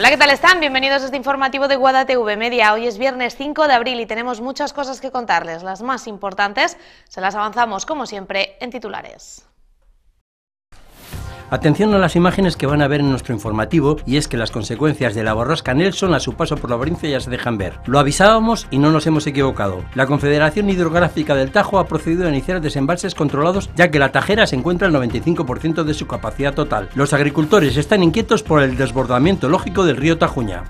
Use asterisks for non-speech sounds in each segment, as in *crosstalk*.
Hola, ¿qué tal están? Bienvenidos a este informativo de Guada TV Media. Hoy es viernes 5 de abril y tenemos muchas cosas que contarles. Las más importantes se las avanzamos, como siempre, en titulares. Atención a las imágenes que van a ver en nuestro informativo y es que las consecuencias de la borrasca Nelson a su paso por la provincia ya se dejan ver. Lo avisábamos y no nos hemos equivocado. La Confederación Hidrográfica del Tajo ha procedido a iniciar desembalses controlados ya que la tajera se encuentra al 95% de su capacidad total. Los agricultores están inquietos por el desbordamiento lógico del río Tajuña.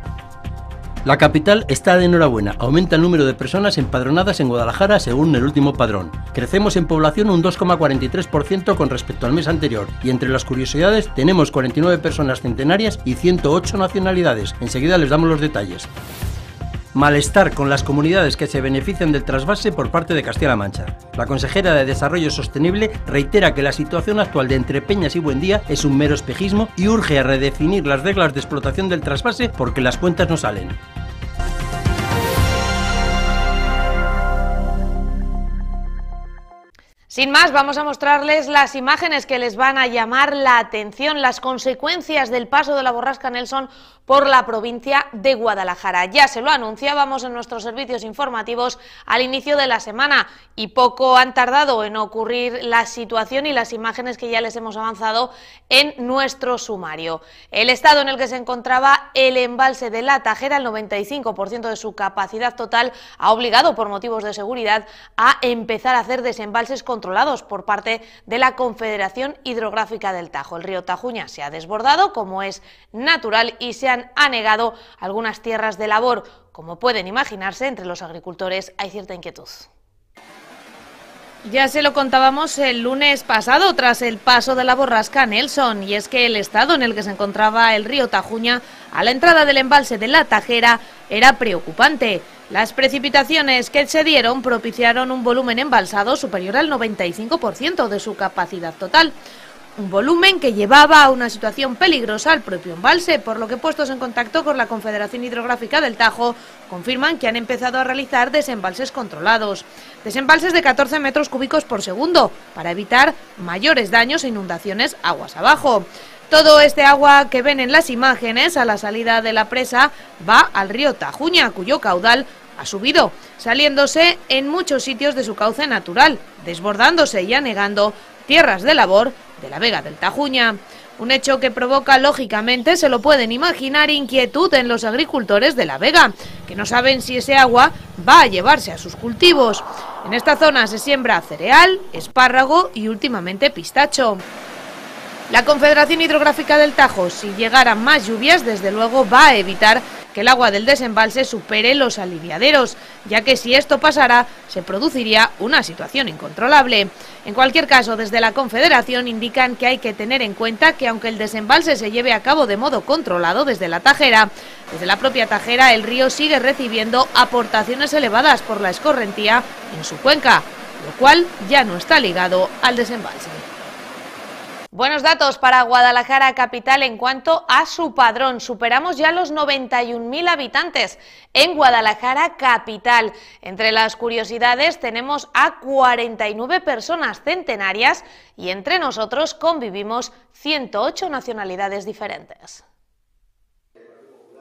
La capital está de enhorabuena, aumenta el número de personas empadronadas en Guadalajara según el último padrón. Crecemos en población un 2,43% con respecto al mes anterior y entre las curiosidades tenemos 49 personas centenarias y 108 nacionalidades. Enseguida les damos los detalles. Malestar con las comunidades que se benefician del trasvase por parte de Castilla-La Mancha. La consejera de Desarrollo Sostenible reitera que la situación actual de Entre Peñas y Buendía es un mero espejismo y urge a redefinir las reglas de explotación del trasvase porque las cuentas no salen. Sin más, vamos a mostrarles las imágenes que les van a llamar la atención, las consecuencias del paso de la borrasca Nelson por la provincia de Guadalajara. Ya se lo anunciábamos en nuestros servicios informativos al inicio de la semana y poco han tardado en ocurrir la situación y las imágenes que ya les hemos avanzado en nuestro sumario. El estado en el que se encontraba el embalse de la Tajera, el 95% de su capacidad total, ha obligado por motivos de seguridad a empezar a hacer desembalses con controlados por parte de la Confederación Hidrográfica del Tajo. El río Tajuña se ha desbordado, como es natural, y se han anegado algunas tierras de labor. Como pueden imaginarse, entre los agricultores hay cierta inquietud. Ya se lo contábamos el lunes pasado tras el paso de la borrasca Nelson y es que el estado en el que se encontraba el río Tajuña a la entrada del embalse de la Tajera era preocupante. Las precipitaciones que se dieron propiciaron un volumen embalsado superior al 95% de su capacidad total un volumen que llevaba a una situación peligrosa al propio embalse, por lo que puestos en contacto con la Confederación Hidrográfica del Tajo, confirman que han empezado a realizar desembalses controlados, desembalses de 14 metros cúbicos por segundo, para evitar mayores daños e inundaciones aguas abajo. Todo este agua que ven en las imágenes a la salida de la presa va al río Tajuña, cuyo caudal ha subido, saliéndose en muchos sitios de su cauce natural, desbordándose y anegando tierras de labor de la Vega del Tajuña. Un hecho que provoca, lógicamente, se lo pueden imaginar, inquietud en los agricultores de La Vega, que no saben si ese agua va a llevarse a sus cultivos. En esta zona se siembra cereal, espárrago y últimamente pistacho. La Confederación Hidrográfica del Tajo, si llegaran más lluvias, desde luego va a evitar que el agua del desembalse supere los aliviaderos, ya que si esto pasara, se produciría una situación incontrolable. En cualquier caso, desde la Confederación indican que hay que tener en cuenta que aunque el desembalse se lleve a cabo de modo controlado desde la tajera, desde la propia tajera el río sigue recibiendo aportaciones elevadas por la escorrentía en su cuenca, lo cual ya no está ligado al desembalse. Buenos datos para Guadalajara Capital en cuanto a su padrón. Superamos ya los 91.000 habitantes en Guadalajara Capital. Entre las curiosidades tenemos a 49 personas centenarias y entre nosotros convivimos 108 nacionalidades diferentes.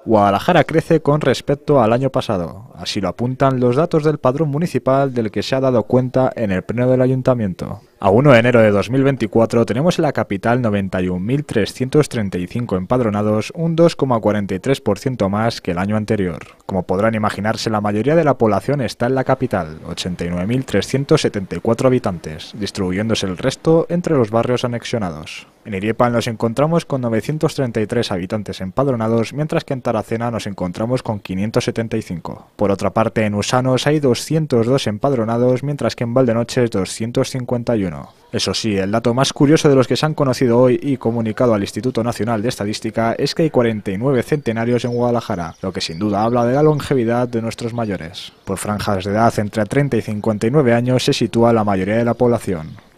Guadalajara crece con respecto al año pasado. Así lo apuntan los datos del padrón municipal del que se ha dado cuenta en el pleno del ayuntamiento. A 1 de enero de 2024 tenemos en la capital 91.335 empadronados, un 2,43% más que el año anterior. Como podrán imaginarse, la mayoría de la población está en la capital, 89.374 habitantes, distribuyéndose el resto entre los barrios anexionados. En Iriepan nos encontramos con 933 habitantes empadronados, mientras que en Taracena nos encontramos con 575. Por otra parte, en Usanos hay 202 empadronados, mientras que en Valdenoches 251. Eso sí, el dato más curioso de los que se han conocido hoy y comunicado al Instituto Nacional de Estadística es que hay 49 centenarios en Guadalajara, lo que sin duda habla de la longevidad de nuestros mayores. Por franjas de edad entre 30 y 59 años se sitúa la mayoría de la población.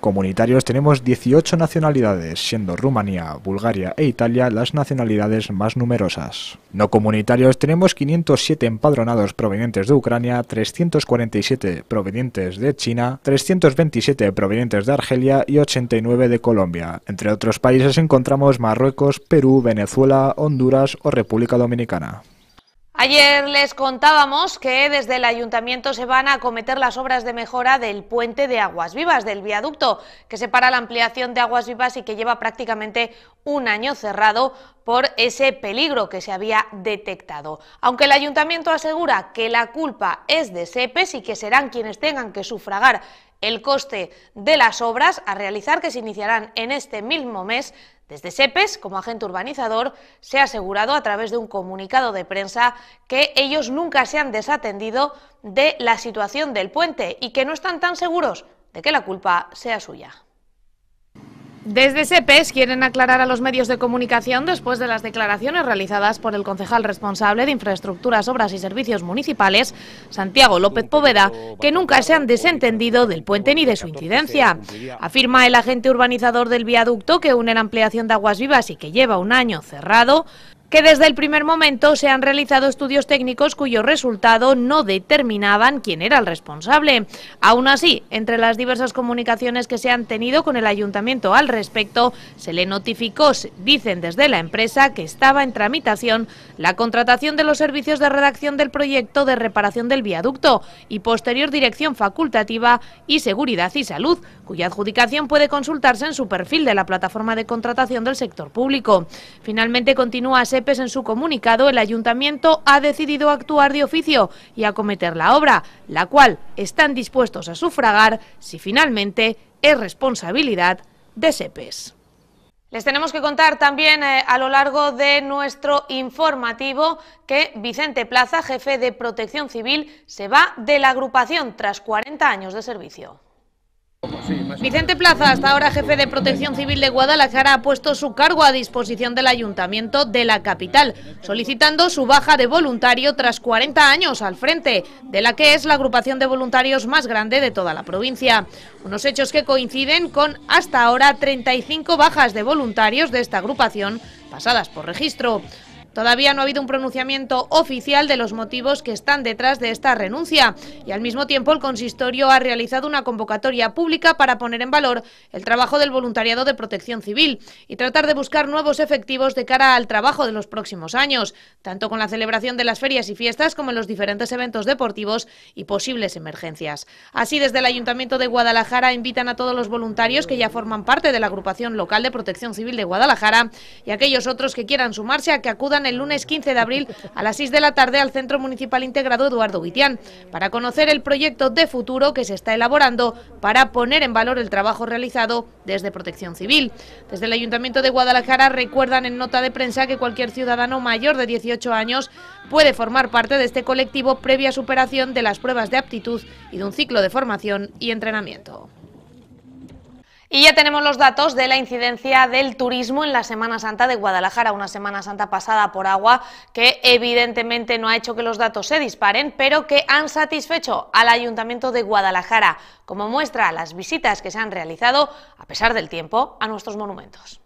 comunitarios tenemos 18 nacionalidades, siendo Rumanía, Bulgaria e Italia las nacionalidades más numerosas. No comunitarios tenemos 507 empadronados provenientes de Ucrania, 347 provenientes de China, 327 provenientes de Argelia y 89 de Colombia. Entre otros países encontramos Marruecos, Perú, Venezuela, Honduras o República Dominicana. Ayer les contábamos que desde el ayuntamiento se van a acometer las obras de mejora del puente de Aguas Vivas, del viaducto que separa la ampliación de Aguas Vivas y que lleva prácticamente un año cerrado por ese peligro que se había detectado. Aunque el ayuntamiento asegura que la culpa es de SEPES y que serán quienes tengan que sufragar el coste de las obras a realizar que se iniciarán en este mismo mes, desde SEPES, e e como agente urbanizador, se ha asegurado a través de un comunicado de prensa que ellos nunca se han desatendido de la situación del puente y que no están tan seguros de que la culpa sea suya. Desde SEPES e quieren aclarar a los medios de comunicación después de las declaraciones realizadas por el concejal responsable de Infraestructuras, Obras y Servicios Municipales, Santiago López Poveda, que nunca se han desentendido del puente ni de su incidencia. Afirma el agente urbanizador del viaducto que une la ampliación de Aguas Vivas y que lleva un año cerrado, que desde el primer momento se han realizado estudios técnicos cuyo resultado no determinaban quién era el responsable. Aún así, entre las diversas comunicaciones que se han tenido con el ayuntamiento al respecto, se le notificó, dicen desde la empresa, que estaba en tramitación la contratación de los servicios de redacción del proyecto de reparación del viaducto y posterior dirección facultativa y seguridad y salud, cuya adjudicación puede consultarse en su perfil de la plataforma de contratación del sector público. Finalmente continúa en su comunicado, el ayuntamiento ha decidido actuar de oficio y acometer la obra, la cual están dispuestos a sufragar si finalmente es responsabilidad de SEPES. E e Les tenemos que contar también eh, a lo largo de nuestro informativo que Vicente Plaza, jefe de Protección Civil, se va de la agrupación tras 40 años de servicio. Vicente Plaza, hasta ahora jefe de Protección Civil de Guadalajara, ha puesto su cargo a disposición del Ayuntamiento de la capital, solicitando su baja de voluntario tras 40 años al frente, de la que es la agrupación de voluntarios más grande de toda la provincia. Unos hechos que coinciden con hasta ahora 35 bajas de voluntarios de esta agrupación pasadas por registro. Todavía no ha habido un pronunciamiento oficial de los motivos que están detrás de esta renuncia y al mismo tiempo el consistorio ha realizado una convocatoria pública para poner en valor el trabajo del voluntariado de protección civil y tratar de buscar nuevos efectivos de cara al trabajo de los próximos años, tanto con la celebración de las ferias y fiestas como en los diferentes eventos deportivos y posibles emergencias. Así, desde el Ayuntamiento de Guadalajara invitan a todos los voluntarios que ya forman parte de la agrupación local de protección civil de Guadalajara y aquellos otros que quieran sumarse a que acudan el lunes 15 de abril a las 6 de la tarde al Centro Municipal Integrado Eduardo Guitián para conocer el proyecto de futuro que se está elaborando para poner en valor el trabajo realizado desde Protección Civil. Desde el Ayuntamiento de Guadalajara recuerdan en nota de prensa que cualquier ciudadano mayor de 18 años puede formar parte de este colectivo previa superación de las pruebas de aptitud y de un ciclo de formación y entrenamiento. Y ya tenemos los datos de la incidencia del turismo en la Semana Santa de Guadalajara, una Semana Santa pasada por agua que evidentemente no ha hecho que los datos se disparen, pero que han satisfecho al Ayuntamiento de Guadalajara, como muestra las visitas que se han realizado, a pesar del tiempo, a nuestros monumentos.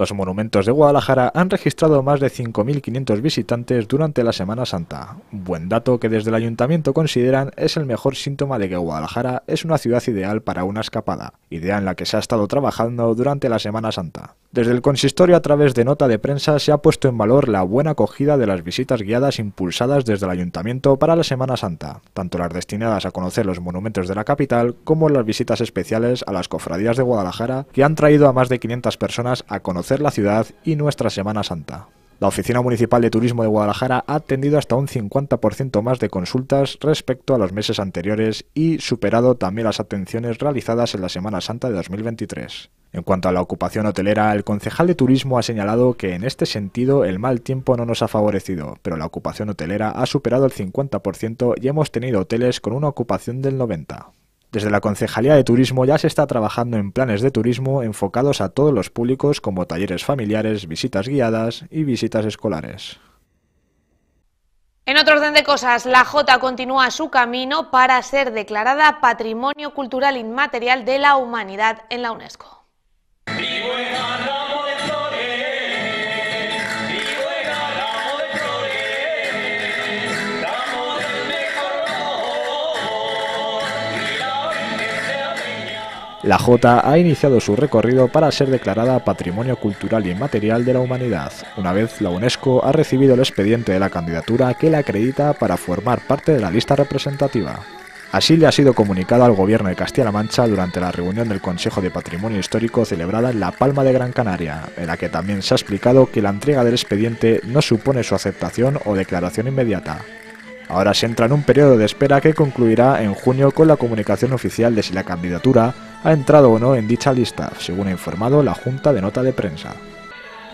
Los monumentos de Guadalajara han registrado más de 5.500 visitantes durante la Semana Santa, buen dato que desde el ayuntamiento consideran es el mejor síntoma de que Guadalajara es una ciudad ideal para una escapada, idea en la que se ha estado trabajando durante la Semana Santa. Desde el consistorio a través de nota de prensa se ha puesto en valor la buena acogida de las visitas guiadas impulsadas desde el ayuntamiento para la Semana Santa, tanto las destinadas a conocer los monumentos de la capital como las visitas especiales a las cofradías de Guadalajara que han traído a más de 500 personas a conocer la ciudad y nuestra Semana Santa. La Oficina Municipal de Turismo de Guadalajara ha atendido hasta un 50% más de consultas respecto a los meses anteriores y superado también las atenciones realizadas en la Semana Santa de 2023. En cuanto a la ocupación hotelera, el concejal de turismo ha señalado que en este sentido el mal tiempo no nos ha favorecido, pero la ocupación hotelera ha superado el 50% y hemos tenido hoteles con una ocupación del 90%. Desde la Concejalía de Turismo ya se está trabajando en planes de turismo enfocados a todos los públicos como talleres familiares, visitas guiadas y visitas escolares. En otro orden de cosas, la Jota continúa su camino para ser declarada Patrimonio Cultural Inmaterial de la Humanidad en la UNESCO. La J ha iniciado su recorrido para ser declarada Patrimonio Cultural y Material de la Humanidad, una vez la UNESCO ha recibido el expediente de la candidatura que la acredita para formar parte de la lista representativa. Así le ha sido comunicado al Gobierno de Castilla-La Mancha durante la reunión del Consejo de Patrimonio Histórico celebrada en La Palma de Gran Canaria, en la que también se ha explicado que la entrega del expediente no supone su aceptación o declaración inmediata, Ahora se entra en un periodo de espera que concluirá en junio con la comunicación oficial de si la candidatura ha entrado o no en dicha lista, según ha informado la Junta de Nota de Prensa.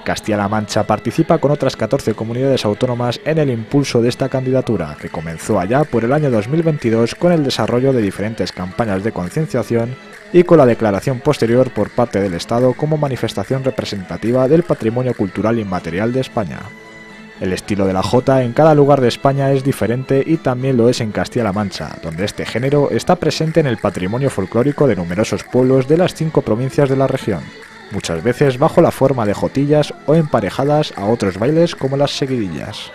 Castilla-La Mancha participa con otras 14 comunidades autónomas en el impulso de esta candidatura, que comenzó allá por el año 2022 con el desarrollo de diferentes campañas de concienciación y con la declaración posterior por parte del Estado como manifestación representativa del patrimonio cultural inmaterial de España. El estilo de la jota en cada lugar de España es diferente y también lo es en Castilla-La Mancha, donde este género está presente en el patrimonio folclórico de numerosos pueblos de las cinco provincias de la región, muchas veces bajo la forma de jotillas o emparejadas a otros bailes como las seguidillas.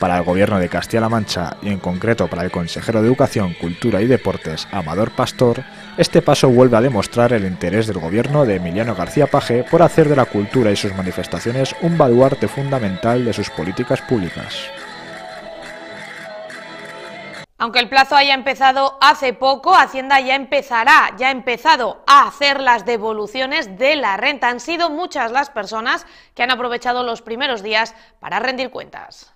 Para el gobierno de Castilla-La Mancha y en concreto para el consejero de Educación, Cultura y Deportes, Amador Pastor, este paso vuelve a demostrar el interés del gobierno de Emiliano García Paje por hacer de la cultura y sus manifestaciones un baluarte fundamental de sus políticas públicas. Aunque el plazo haya empezado hace poco, Hacienda ya empezará, ya ha empezado a hacer las devoluciones de la renta. Han sido muchas las personas que han aprovechado los primeros días para rendir cuentas.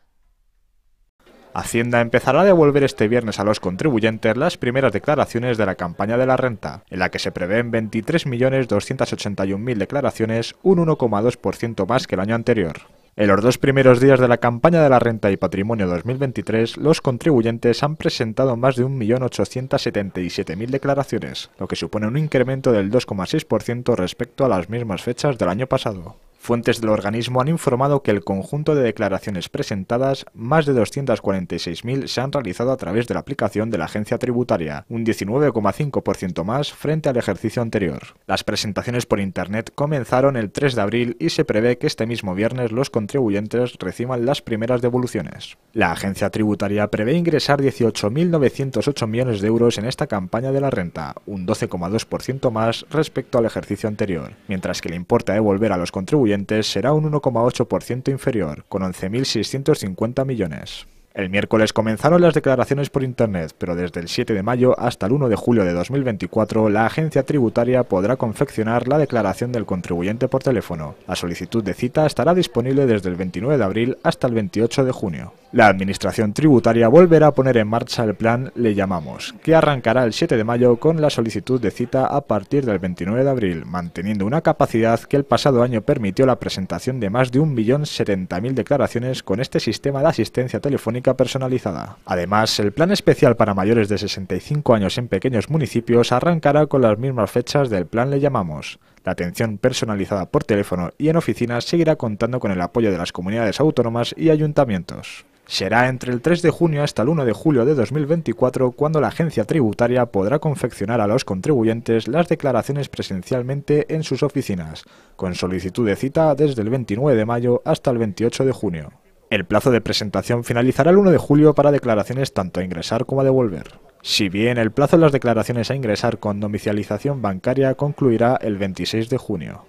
Hacienda empezará a devolver este viernes a los contribuyentes las primeras declaraciones de la campaña de la renta, en la que se prevén 23.281.000 declaraciones, un 1,2% más que el año anterior. En los dos primeros días de la campaña de la renta y patrimonio 2023, los contribuyentes han presentado más de 1.877.000 declaraciones, lo que supone un incremento del 2,6% respecto a las mismas fechas del año pasado. Fuentes del organismo han informado que el conjunto de declaraciones presentadas, más de 246.000, se han realizado a través de la aplicación de la agencia tributaria, un 19,5% más frente al ejercicio anterior. Las presentaciones por Internet comenzaron el 3 de abril y se prevé que este mismo viernes los contribuyentes reciban las primeras devoluciones. La agencia tributaria prevé ingresar 18.908 millones de euros en esta campaña de la renta, un 12,2% más respecto al ejercicio anterior, mientras que le importa devolver a los contribuyentes será un 1,8% inferior, con 11.650 millones. El miércoles comenzaron las declaraciones por Internet, pero desde el 7 de mayo hasta el 1 de julio de 2024, la agencia tributaria podrá confeccionar la declaración del contribuyente por teléfono. La solicitud de cita estará disponible desde el 29 de abril hasta el 28 de junio. La Administración Tributaria volverá a poner en marcha el plan Le Llamamos, que arrancará el 7 de mayo con la solicitud de cita a partir del 29 de abril, manteniendo una capacidad que el pasado año permitió la presentación de más de 1.070.000 declaraciones con este sistema de asistencia telefónica personalizada. Además, el plan especial para mayores de 65 años en pequeños municipios arrancará con las mismas fechas del plan Le Llamamos. La atención personalizada por teléfono y en oficinas seguirá contando con el apoyo de las comunidades autónomas y ayuntamientos. Será entre el 3 de junio hasta el 1 de julio de 2024 cuando la agencia tributaria podrá confeccionar a los contribuyentes las declaraciones presencialmente en sus oficinas, con solicitud de cita desde el 29 de mayo hasta el 28 de junio. El plazo de presentación finalizará el 1 de julio para declaraciones tanto a ingresar como a devolver. Si bien el plazo de las declaraciones a ingresar con domicilización bancaria concluirá el 26 de junio.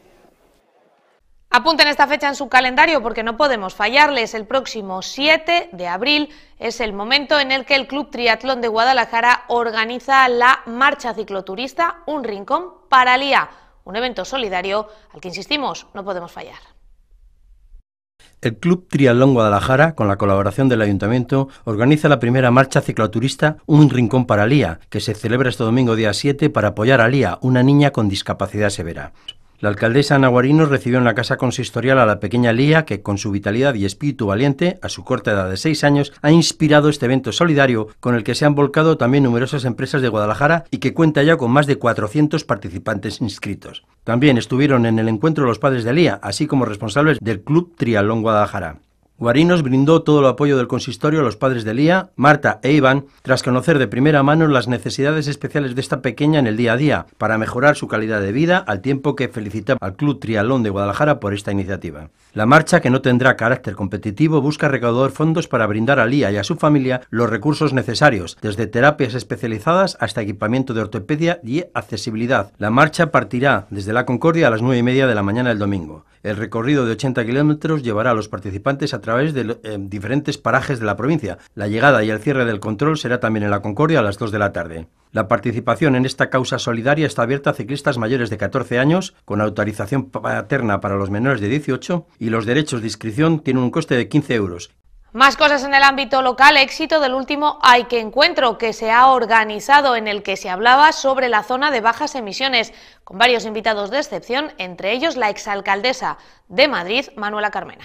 Apunten esta fecha en su calendario porque no podemos fallarles. El próximo 7 de abril es el momento en el que el Club Triatlón de Guadalajara organiza la marcha cicloturista Un Rincón para Lía, un evento solidario al que, insistimos, no podemos fallar. El Club Triatlón Guadalajara, con la colaboración del Ayuntamiento, organiza la primera marcha cicloturista Un Rincón para Lía, que se celebra este domingo día 7 para apoyar a Lía, una niña con discapacidad severa. La alcaldesa Ana recibió en la casa consistorial a la pequeña Lía, que con su vitalidad y espíritu valiente, a su corta edad de seis años, ha inspirado este evento solidario con el que se han volcado también numerosas empresas de Guadalajara y que cuenta ya con más de 400 participantes inscritos. También estuvieron en el encuentro los padres de Lía, así como responsables del Club Trialón Guadalajara. Guarinos brindó todo el apoyo del consistorio a los padres de Lía, Marta e Iván, tras conocer de primera mano las necesidades especiales de esta pequeña en el día a día, para mejorar su calidad de vida, al tiempo que felicitaba al Club Trialón de Guadalajara por esta iniciativa. La marcha, que no tendrá carácter competitivo, busca recaudar fondos para brindar a Lía y a su familia los recursos necesarios, desde terapias especializadas hasta equipamiento de ortopedia y accesibilidad. La marcha partirá desde la Concordia a las 9 y media de la mañana del domingo. El recorrido de 80 kilómetros llevará a los participantes a través de eh, diferentes parajes de la provincia. La llegada y el cierre del control será también en la Concordia a las 2 de la tarde. La participación en esta causa solidaria está abierta a ciclistas mayores de 14 años, con autorización paterna para los menores de 18, y los derechos de inscripción tienen un coste de 15 euros. Más cosas en el ámbito local, éxito del último Hay que Encuentro que se ha organizado en el que se hablaba sobre la zona de bajas emisiones, con varios invitados de excepción, entre ellos la exalcaldesa de Madrid, Manuela Carmena.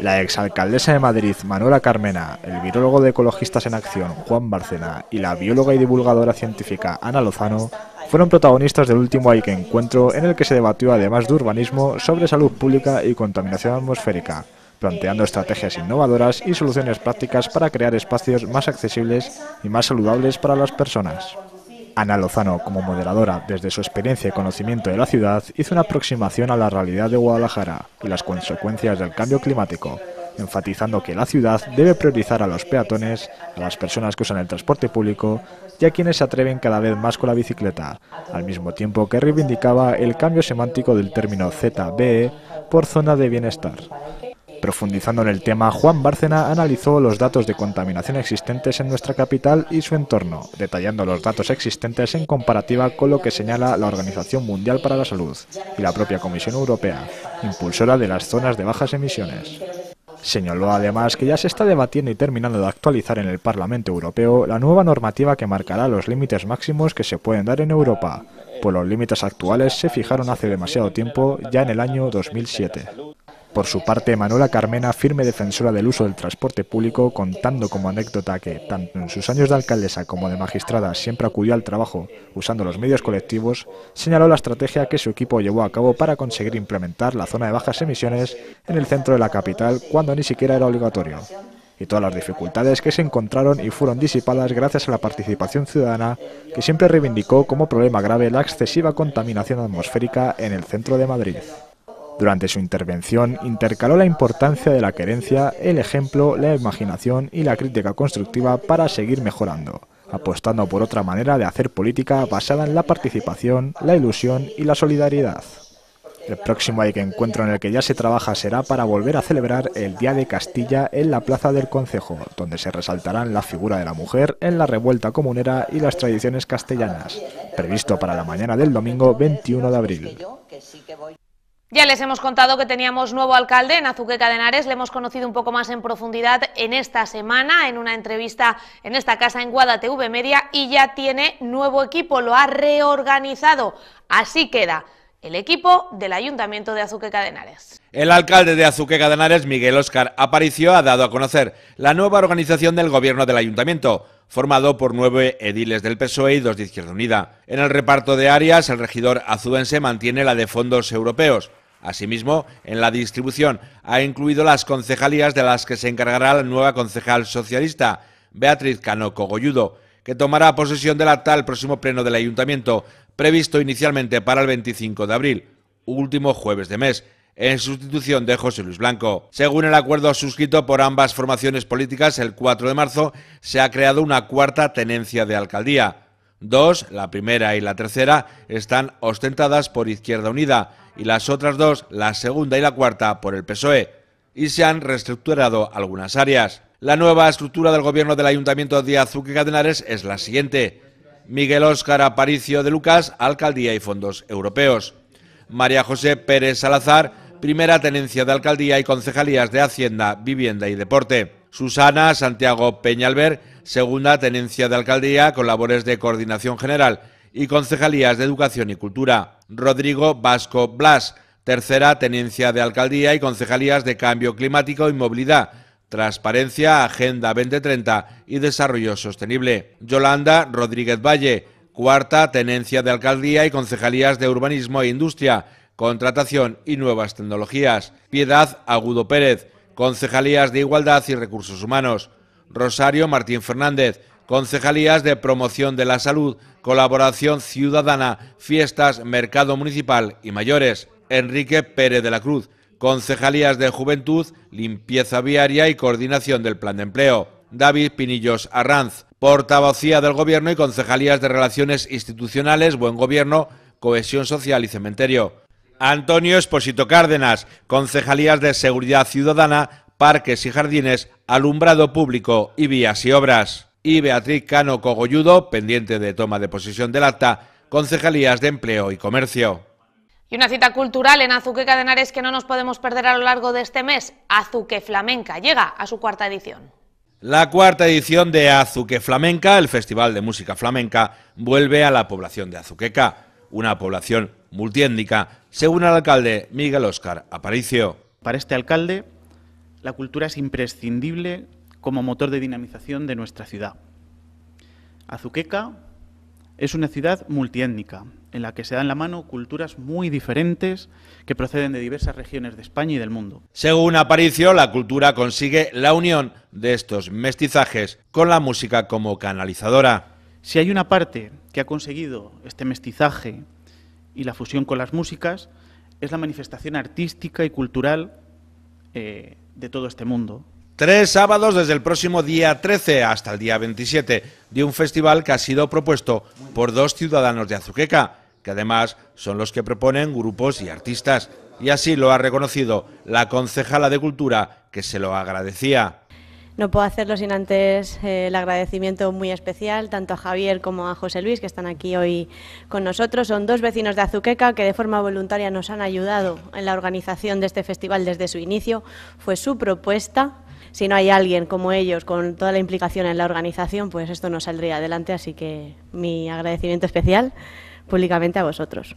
La exalcaldesa de Madrid, Manuela Carmena, el biólogo de Ecologistas en Acción, Juan Barcena, y la bióloga y divulgadora científica Ana Lozano fueron protagonistas del último AIC encuentro en el que se debatió, además de urbanismo, sobre salud pública y contaminación atmosférica, planteando estrategias innovadoras y soluciones prácticas para crear espacios más accesibles y más saludables para las personas. Ana Lozano, como moderadora, desde su experiencia y conocimiento de la ciudad, hizo una aproximación a la realidad de Guadalajara y las consecuencias del cambio climático, enfatizando que la ciudad debe priorizar a los peatones, a las personas que usan el transporte público y a quienes se atreven cada vez más con la bicicleta, al mismo tiempo que reivindicaba el cambio semántico del término ZBE por zona de bienestar. Profundizando en el tema, Juan Bárcena analizó los datos de contaminación existentes en nuestra capital y su entorno, detallando los datos existentes en comparativa con lo que señala la Organización Mundial para la Salud y la propia Comisión Europea, impulsora de las zonas de bajas emisiones. Señaló además que ya se está debatiendo y terminando de actualizar en el Parlamento Europeo la nueva normativa que marcará los límites máximos que se pueden dar en Europa, pues los límites actuales se fijaron hace demasiado tiempo, ya en el año 2007. Por su parte, Manuela Carmena, firme defensora del uso del transporte público, contando como anécdota que, tanto en sus años de alcaldesa como de magistrada, siempre acudió al trabajo usando los medios colectivos, señaló la estrategia que su equipo llevó a cabo para conseguir implementar la zona de bajas emisiones en el centro de la capital cuando ni siquiera era obligatorio, y todas las dificultades que se encontraron y fueron disipadas gracias a la participación ciudadana, que siempre reivindicó como problema grave la excesiva contaminación atmosférica en el centro de Madrid. Durante su intervención intercaló la importancia de la querencia, el ejemplo, la imaginación y la crítica constructiva para seguir mejorando, apostando por otra manera de hacer política basada en la participación, la ilusión y la solidaridad. El próximo hay que encuentro en el que ya se trabaja será para volver a celebrar el Día de Castilla en la Plaza del Concejo, donde se resaltarán la figura de la mujer en la revuelta comunera y las tradiciones castellanas, previsto para la mañana del domingo 21 de abril. Ya les hemos contado que teníamos nuevo alcalde en Azuqueca de Henares, le hemos conocido un poco más en profundidad en esta semana, en una entrevista en esta casa en Guada TV Media, y ya tiene nuevo equipo, lo ha reorganizado. Así queda el equipo del Ayuntamiento de Azuqueca de Henares. El alcalde de Azuqueca de Henares, Miguel Óscar Aparicio, ha dado a conocer la nueva organización del gobierno del Ayuntamiento, formado por nueve ediles del PSOE y dos de Izquierda Unida. En el reparto de áreas, el regidor azuense mantiene la de fondos europeos, Asimismo, en la distribución ha incluido las concejalías de las que se encargará la nueva concejal socialista, Beatriz Canoco Cogolludo, que tomará posesión del acta al próximo pleno del ayuntamiento, previsto inicialmente para el 25 de abril, último jueves de mes en sustitución de José Luis Blanco. Según el acuerdo suscrito por ambas formaciones políticas el 4 de marzo, se ha creado una cuarta tenencia de alcaldía. Dos, la primera y la tercera, están ostentadas por Izquierda Unida y las otras dos, la segunda y la cuarta, por el PSOE, y se han reestructurado algunas áreas. La nueva estructura del gobierno del Ayuntamiento de Azuque Cadenares es la siguiente. Miguel Óscar Aparicio de Lucas, Alcaldía y Fondos Europeos. María José Pérez Salazar, Primera Tenencia de Alcaldía y Concejalías de Hacienda, Vivienda y Deporte. Susana Santiago Peñalver, segunda tenencia de alcaldía con labores de coordinación general y concejalías de educación y cultura. Rodrigo Vasco Blas, tercera tenencia de alcaldía y concejalías de cambio climático y movilidad. Transparencia, Agenda 2030 y Desarrollo Sostenible. Yolanda Rodríguez Valle, cuarta tenencia de alcaldía y concejalías de urbanismo e industria, contratación y nuevas tecnologías. Piedad Agudo Pérez, concejalías de igualdad y recursos humanos. Rosario Martín Fernández, concejalías de promoción de la salud, colaboración ciudadana, fiestas, mercado municipal y mayores. Enrique Pérez de la Cruz, concejalías de juventud, limpieza viaria y coordinación del plan de empleo. David Pinillos Arranz, portavocía del Gobierno y concejalías de Relaciones Institucionales, Buen Gobierno, Cohesión Social y Cementerio. Antonio Esposito Cárdenas, concejalías de Seguridad Ciudadana, parques y jardines, alumbrado público y vías y obras. Y Beatriz Cano Cogolludo, pendiente de toma de posesión del acta, concejalías de empleo y comercio. Y una cita cultural en Azuqueca de Henares... que no nos podemos perder a lo largo de este mes. Azuque Flamenca llega a su cuarta edición. La cuarta edición de Azuque Flamenca, el Festival de Música Flamenca, vuelve a la población de Azuqueca, una población multiétnica, según el alcalde Miguel Óscar Aparicio. Para este alcalde, la cultura es imprescindible como motor de dinamización de nuestra ciudad. Azuqueca es una ciudad multiétnica, en la que se dan la mano culturas muy diferentes que proceden de diversas regiones de España y del mundo. Según Aparicio, la cultura consigue la unión de estos mestizajes con la música como canalizadora. Si hay una parte que ha conseguido este mestizaje y la fusión con las músicas, es la manifestación artística y cultural eh, de todo este mundo. Tres sábados desde el próximo día 13 hasta el día 27 de un festival que ha sido propuesto por dos ciudadanos de Azuqueca, que además son los que proponen grupos y artistas. Y así lo ha reconocido la concejala de Cultura, que se lo agradecía. No puedo hacerlo sin antes eh, el agradecimiento muy especial tanto a Javier como a José Luis, que están aquí hoy con nosotros. Son dos vecinos de Azuqueca que de forma voluntaria nos han ayudado en la organización de este festival desde su inicio. Fue su propuesta. Si no hay alguien como ellos con toda la implicación en la organización, pues esto no saldría adelante. Así que mi agradecimiento especial públicamente a vosotros.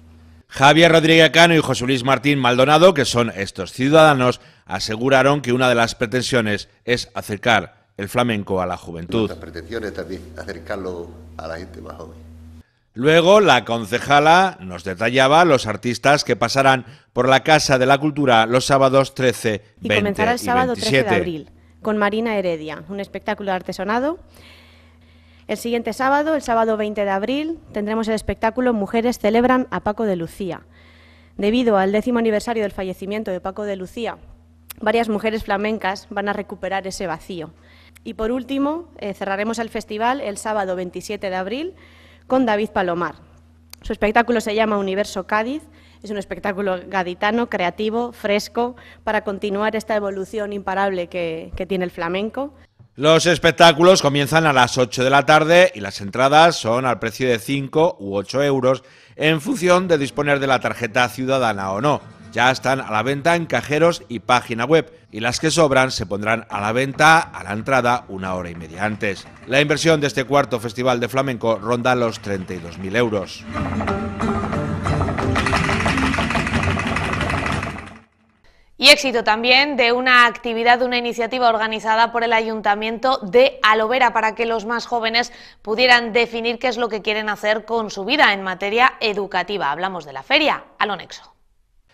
Javier Rodríguez Cano y José Luis Martín Maldonado, que son estos ciudadanos, aseguraron que una de las pretensiones es acercar el flamenco a la juventud. Las pretensiones también, acercarlo a la gente más joven. Luego, la concejala nos detallaba los artistas que pasarán por la Casa de la Cultura los sábados 13, 20 y comenzará el sábado 13 de abril con Marina Heredia, un espectáculo artesonado el siguiente sábado, el sábado 20 de abril, tendremos el espectáculo Mujeres celebran a Paco de Lucía. Debido al décimo aniversario del fallecimiento de Paco de Lucía, varias mujeres flamencas van a recuperar ese vacío. Y por último, eh, cerraremos el festival el sábado 27 de abril con David Palomar. Su espectáculo se llama Universo Cádiz. Es un espectáculo gaditano, creativo, fresco, para continuar esta evolución imparable que tiene el flamenco. Los espectáculos comienzan a las 8 de la tarde y las entradas son al precio de 5 u 8 euros en función de disponer de la tarjeta ciudadana o no. Ya están a la venta en cajeros y página web y las que sobran se pondrán a la venta a la entrada una hora y media antes. La inversión de este cuarto festival de flamenco ronda los 32.000 euros. Y éxito también de una actividad, de una iniciativa organizada por el Ayuntamiento de Alovera para que los más jóvenes pudieran definir qué es lo que quieren hacer con su vida en materia educativa. Hablamos de la feria, Alonexo.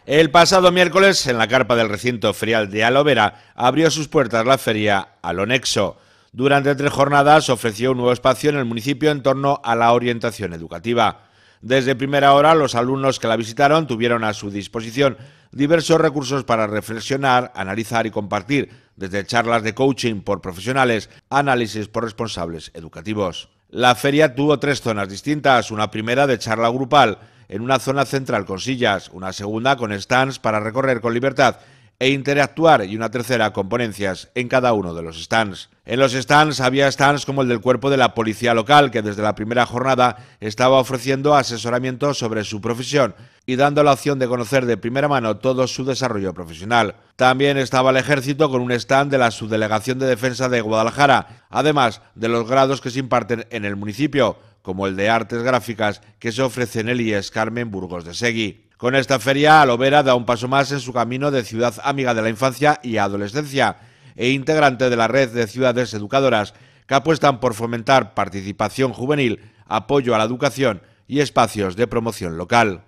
El pasado miércoles, en la carpa del recinto frial de Alovera, abrió sus puertas la feria Alonexo. Durante tres jornadas ofreció un nuevo espacio en el municipio en torno a la orientación educativa. Desde primera hora, los alumnos que la visitaron tuvieron a su disposición diversos recursos para reflexionar, analizar y compartir, desde charlas de coaching por profesionales, análisis por responsables educativos. La feria tuvo tres zonas distintas, una primera de charla grupal, en una zona central con sillas, una segunda con stands para recorrer con libertad e interactuar y una tercera con ponencias en cada uno de los stands. En los stands había stands como el del cuerpo de la policía local que desde la primera jornada estaba ofreciendo asesoramiento sobre su profesión y dando la opción de conocer de primera mano todo su desarrollo profesional. También estaba el ejército con un stand de la Subdelegación de Defensa de Guadalajara, además de los grados que se imparten en el municipio, como el de Artes Gráficas que se ofrece en el IES Carmen Burgos de Segui. Con esta feria, Alovera da un paso más en su camino de ciudad amiga de la infancia y adolescencia e integrante de la red de ciudades educadoras que apuestan por fomentar participación juvenil, apoyo a la educación y espacios de promoción local.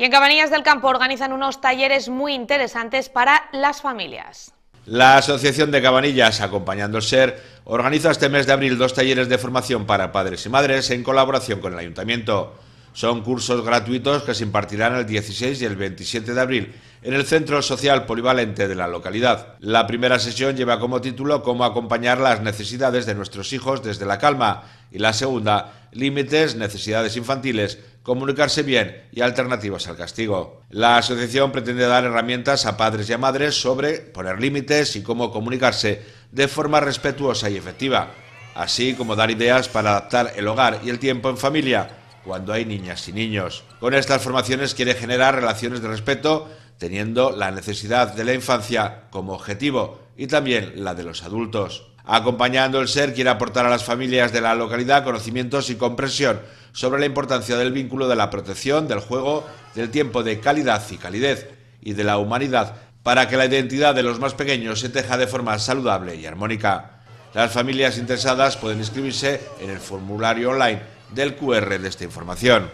Y en Cabanillas del Campo organizan unos talleres muy interesantes para las familias. La Asociación de Cabanillas, acompañando el SER, organiza este mes de abril dos talleres de formación para padres y madres en colaboración con el Ayuntamiento. Son cursos gratuitos que se impartirán el 16 y el 27 de abril en el Centro Social Polivalente de la localidad. La primera sesión lleva como título Cómo acompañar las necesidades de nuestros hijos desde la calma y la segunda, Límites, necesidades infantiles comunicarse bien y alternativas al castigo. La asociación pretende dar herramientas a padres y a madres sobre poner límites y cómo comunicarse de forma respetuosa y efectiva, así como dar ideas para adaptar el hogar y el tiempo en familia cuando hay niñas y niños. Con estas formaciones quiere generar relaciones de respeto teniendo la necesidad de la infancia como objetivo y también la de los adultos. Acompañando el SER quiere aportar a las familias de la localidad conocimientos y comprensión sobre la importancia del vínculo de la protección, del juego, del tiempo de calidad y calidez y de la humanidad para que la identidad de los más pequeños se teja de forma saludable y armónica. Las familias interesadas pueden inscribirse en el formulario online del QR de esta información.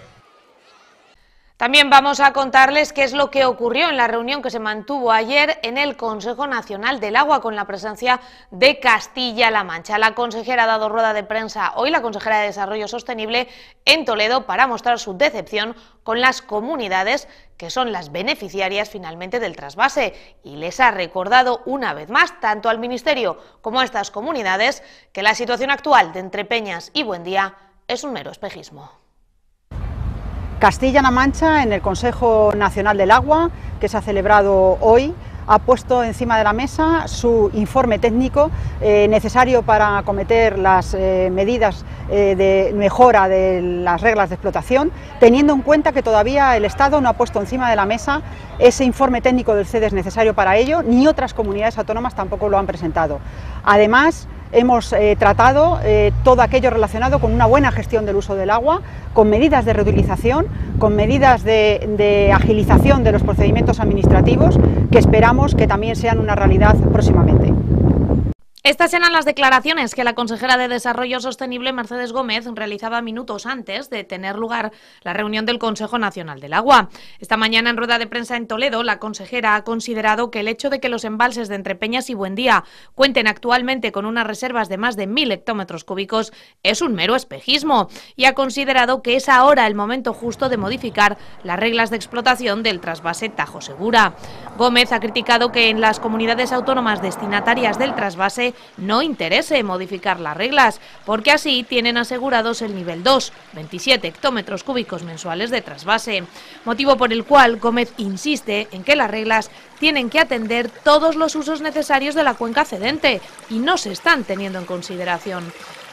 También vamos a contarles qué es lo que ocurrió en la reunión que se mantuvo ayer en el Consejo Nacional del Agua con la presencia de Castilla-La Mancha. La consejera ha dado rueda de prensa hoy, la consejera de Desarrollo Sostenible, en Toledo para mostrar su decepción con las comunidades que son las beneficiarias finalmente del trasvase y les ha recordado una vez más, tanto al Ministerio como a estas comunidades, que la situación actual de Entrepeñas y Buendía es un mero espejismo. Castilla-La Mancha, en el Consejo Nacional del Agua, que se ha celebrado hoy, ha puesto encima de la mesa su informe técnico eh, necesario para acometer las eh, medidas eh, de mejora de las reglas de explotación, teniendo en cuenta que todavía el Estado no ha puesto encima de la mesa ese informe técnico del CEDES necesario para ello, ni otras comunidades autónomas tampoco lo han presentado. Además, hemos eh, tratado eh, todo aquello relacionado con una buena gestión del uso del agua, con medidas de reutilización, con medidas de, agilización de los procedimientos administrativos que esperamos que también sean una realidad próximamente. Estas eran las declaraciones que la consejera de Desarrollo Sostenible, Mercedes Gómez, realizaba minutos antes de tener lugar la reunión del Consejo Nacional del Agua. Esta mañana, en rueda de prensa en Toledo, la consejera ha considerado que el hecho de que los embalses de Entrepeñas y Buendía cuenten actualmente con unas reservas de más de mil hectómetros cúbicos es un mero espejismo y ha considerado que es ahora el momento justo de modificar las reglas de explotación del trasvase Tajo Segura. Gómez ha criticado que en las comunidades autónomas destinatarias del trasvase no interese modificar las reglas, porque así tienen asegurados el nivel 2, 27 hectómetros cúbicos mensuales de trasvase, motivo por el cual Gómez insiste en que las reglas tienen que atender todos los usos necesarios de la cuenca cedente y no se están teniendo en consideración.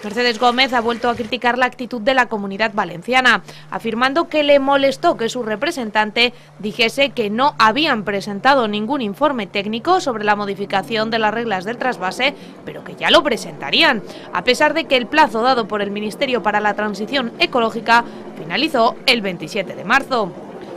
Mercedes Gómez ha vuelto a criticar la actitud de la comunidad valenciana, afirmando que le molestó que su representante dijese que no habían presentado ningún informe técnico sobre la modificación de las reglas del trasvase, pero que ya lo presentarían, a pesar de que el plazo dado por el Ministerio para la Transición Ecológica finalizó el 27 de marzo.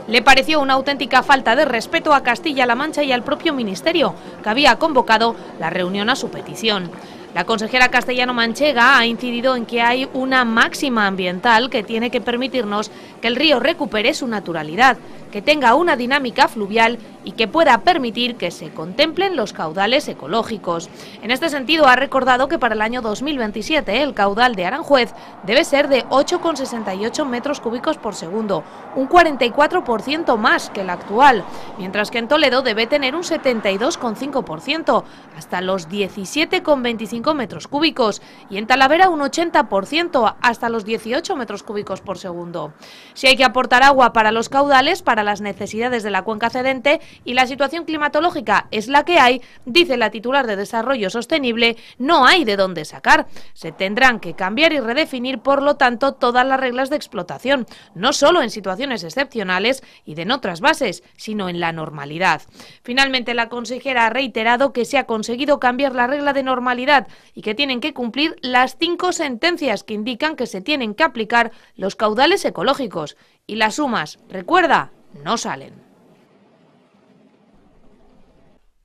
Le pareció una auténtica falta de respeto a Castilla-La Mancha y al propio Ministerio, que había convocado la reunión a su petición. La consejera Castellano Manchega ha incidido en que hay una máxima ambiental que tiene que permitirnos que el río recupere su naturalidad que tenga una dinámica fluvial y que pueda permitir que se contemplen los caudales ecológicos. En este sentido, ha recordado que para el año 2027 el caudal de Aranjuez debe ser de 8,68 metros cúbicos por segundo, un 44% más que el actual, mientras que en Toledo debe tener un 72,5%, hasta los 17,25 metros cúbicos, y en Talavera un 80%, hasta los 18 metros cúbicos por segundo. Si hay que aportar agua para los caudales, las necesidades de la cuenca cedente y la situación climatológica es la que hay, dice la titular de Desarrollo Sostenible, no hay de dónde sacar. Se tendrán que cambiar y redefinir, por lo tanto, todas las reglas de explotación, no solo en situaciones excepcionales y de otras bases, sino en la normalidad. Finalmente, la consejera ha reiterado que se ha conseguido cambiar la regla de normalidad y que tienen que cumplir las cinco sentencias que indican que se tienen que aplicar los caudales ecológicos y las sumas, recuerda, no salen.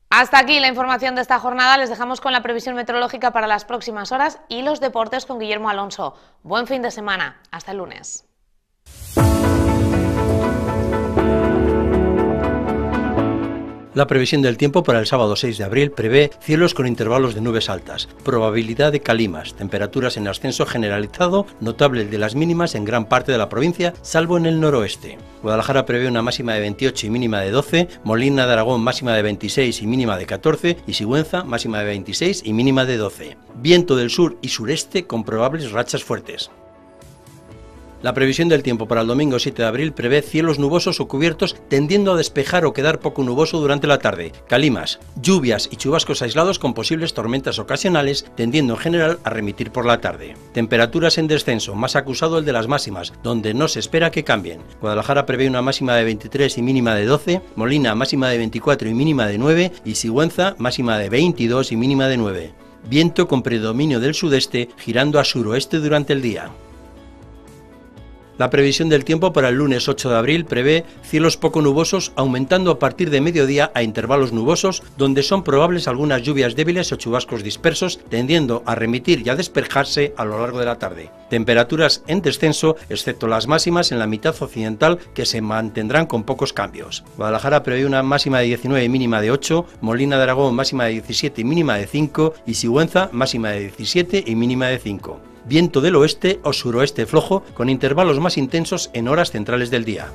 Hasta aquí la información de esta jornada. Les dejamos con la previsión meteorológica para las próximas horas y los deportes con Guillermo Alonso. Buen fin de semana. Hasta el lunes. La previsión del tiempo para el sábado 6 de abril prevé cielos con intervalos de nubes altas, probabilidad de calimas, temperaturas en ascenso generalizado, notable de las mínimas en gran parte de la provincia, salvo en el noroeste. Guadalajara prevé una máxima de 28 y mínima de 12, Molina de Aragón máxima de 26 y mínima de 14 y Sigüenza máxima de 26 y mínima de 12. Viento del sur y sureste con probables rachas fuertes. La previsión del tiempo para el domingo 7 de abril prevé cielos nubosos o cubiertos tendiendo a despejar o quedar poco nuboso durante la tarde, calimas, lluvias y chubascos aislados con posibles tormentas ocasionales tendiendo en general a remitir por la tarde. Temperaturas en descenso, más acusado el de las máximas, donde no se espera que cambien. Guadalajara prevé una máxima de 23 y mínima de 12, Molina máxima de 24 y mínima de 9 y Sigüenza máxima de 22 y mínima de 9. Viento con predominio del sudeste girando a suroeste durante el día. La previsión del tiempo para el lunes 8 de abril prevé cielos poco nubosos aumentando a partir de mediodía a intervalos nubosos donde son probables algunas lluvias débiles o chubascos dispersos tendiendo a remitir y a despejarse a lo largo de la tarde. Temperaturas en descenso excepto las máximas en la mitad occidental que se mantendrán con pocos cambios. Guadalajara prevé una máxima de 19 y mínima de 8, Molina de Aragón máxima de 17 y mínima de 5 y Sigüenza máxima de 17 y mínima de 5 viento del oeste o suroeste flojo con intervalos más intensos en horas centrales del día.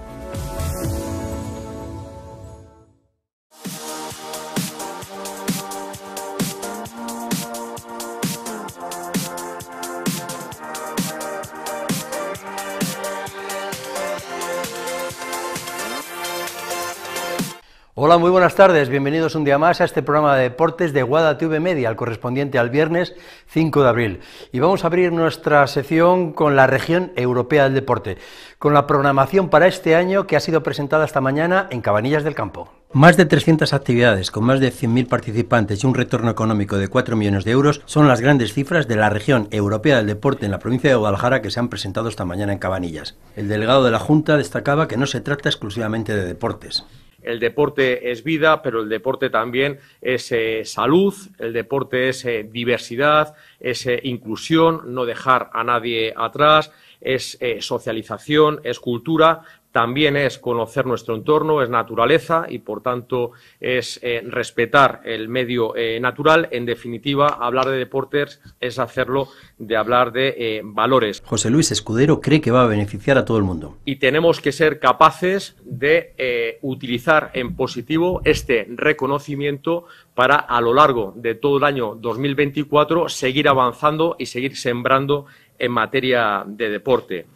muy buenas tardes. Bienvenidos un día más a este programa de deportes de Guada Media, el correspondiente al viernes 5 de abril. Y vamos a abrir nuestra sesión con la región europea del deporte, con la programación para este año que ha sido presentada esta mañana en Cabanillas del Campo. Más de 300 actividades con más de 100.000 participantes y un retorno económico de 4 millones de euros son las grandes cifras de la región europea del deporte en la provincia de Guadalajara que se han presentado esta mañana en Cabanillas. El delegado de la Junta destacaba que no se trata exclusivamente de deportes el deporte es vida, pero el deporte también es eh, salud, el deporte es eh, diversidad, es eh, inclusión, no dejar a nadie atrás, es socialización, es cultura, también es conocer nuestro entorno, es naturaleza y, por tanto, es eh, respetar el medio eh, natural. En definitiva, hablar de deportes es hacerlo de hablar de eh, valores. José Luis Escudero cree que va a beneficiar a todo el mundo. Y tenemos que ser capaces de utilizar en positivo este reconocimiento para, a lo largo de todo el año 2024, seguir avanzando y seguir sembrando en materia de deporte.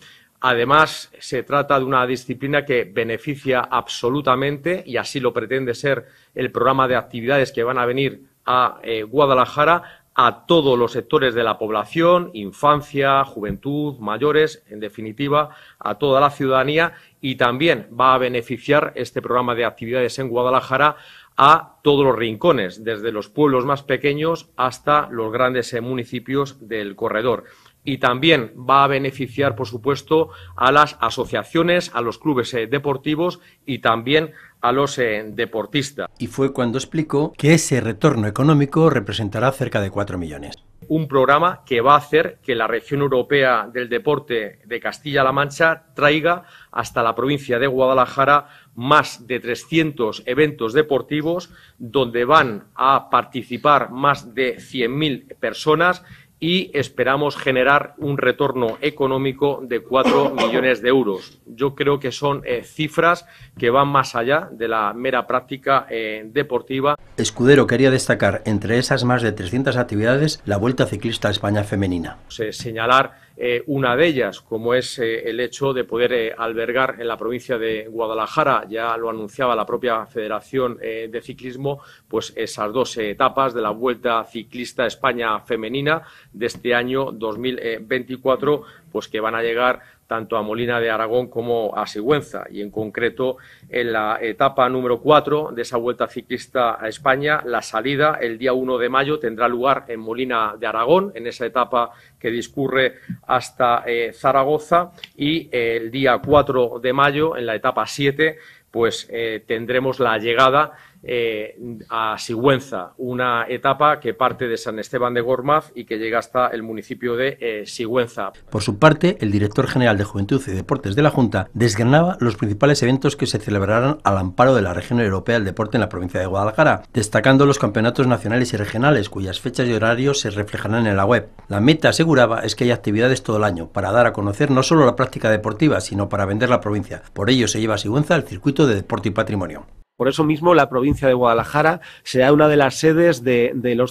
Además, se trata de una disciplina que beneficia absolutamente, y así lo pretende ser el programa de actividades que van a venir a eh, Guadalajara, a todos los sectores de la población, infancia, juventud, mayores, en definitiva, a toda la ciudadanía y también va a beneficiar este programa de actividades en Guadalajara a todos los rincones, desde los pueblos más pequeños hasta los grandes eh, municipios del corredor y también va a beneficiar, por supuesto, a las asociaciones, a los clubes eh, deportivos y también a los eh, deportistas. Y fue cuando explicó que ese retorno económico representará cerca de cuatro millones. Un programa que va a hacer que la región europea del deporte de Castilla-La Mancha traiga hasta la provincia de Guadalajara más de 300 eventos deportivos donde van a participar más de 100.000 personas y esperamos generar un retorno económico de 4 *coughs* millones de euros. Yo creo que son eh, cifras que van más allá de la mera práctica eh, deportiva. Escudero quería destacar entre esas más de 300 actividades la Vuelta Ciclista España Femenina. señalar eh, una de ellas, como es eh, el hecho de poder eh, albergar en la provincia de Guadalajara, ya lo anunciaba la propia Federación de Ciclismo, pues esas dos etapas de la Vuelta Ciclista España Femenina de este año 2024 pues que van a llegar tanto a Molina de Aragón como a Sigüenza y en concreto en la etapa número 4 de esa Vuelta Ciclista a España, la salida el día 1 de mayo tendrá lugar en Molina de Aragón, en esa etapa que discurre hasta eh, Zaragoza y eh, el día 4 de mayo en la etapa 7 pues eh, tendremos la llegada eh, a Sigüenza, una etapa que parte de San Esteban de Gormaz y que llega hasta el municipio de eh, Sigüenza. Por su parte, el director general de Juventud y Deportes de la Junta desgranaba los principales eventos que se celebrarán al amparo de la región europea del deporte en la provincia de Guadalajara, destacando los campeonatos nacionales y regionales cuyas fechas y horarios se reflejarán en la web. La meta aseguraba es que hay actividades todo el año para dar a conocer no solo la práctica deportiva, sino para vender la provincia. Por ello se lleva a Sigüenza el circuito de deporte y patrimonio. Por eso mismo la provincia de Guadalajara será una de las sedes de, del